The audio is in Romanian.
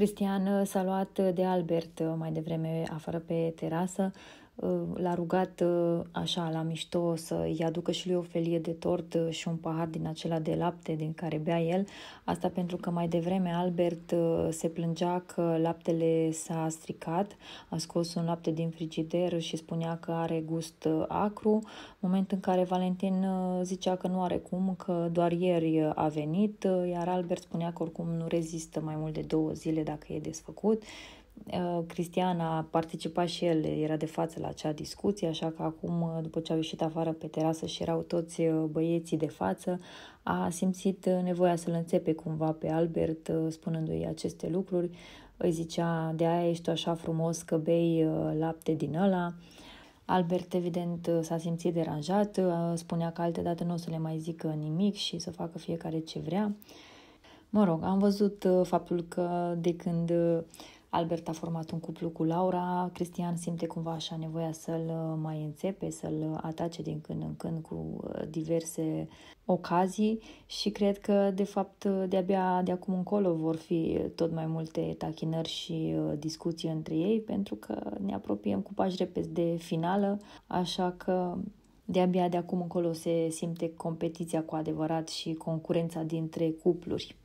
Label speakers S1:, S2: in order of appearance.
S1: Cristian uh, s-a luat uh, de Albert uh, mai devreme afară pe terasă l-a rugat uh, așa la mișto să-i aducă și lui o felie de tort uh, și un pahar din acela de lapte din care bea el. Asta pentru că mai devreme Albert uh, se plângea că laptele s-a stricat, a scos un lapte din frigider și spunea că are gust acru, moment în care Valentin zicea că nu are cum, că doar ieri a venit, iar Albert spunea că oricum nu rezistă mai mult de două zile dacă e desfăcut. Uh, Cristian a participat și el, era de față la acea discuție, așa că acum, uh, după ce au ieșit afară pe terasă și erau toți uh, băieții de față, a simțit nevoia să-l înțepe cumva pe Albert, spunându-i aceste lucruri. Îi zicea, de aia ești așa frumos că bei lapte din ăla. Albert, evident, s-a simțit deranjat, spunea că alte dată nu o să le mai zică nimic și să facă fiecare ce vrea. Mă rog, am văzut faptul că de când Albert a format un cuplu cu Laura, Cristian simte cumva așa nevoia să-l uh, mai înțepe, să-l uh, atace din când în când cu uh, diverse ocazii și cred că de fapt de-abia de acum încolo vor fi tot mai multe tachinări și discuții între ei pentru că ne apropiem cu pași repede de finală, așa că de-abia de acum încolo se simte competiția cu adevărat și concurența dintre cupluri.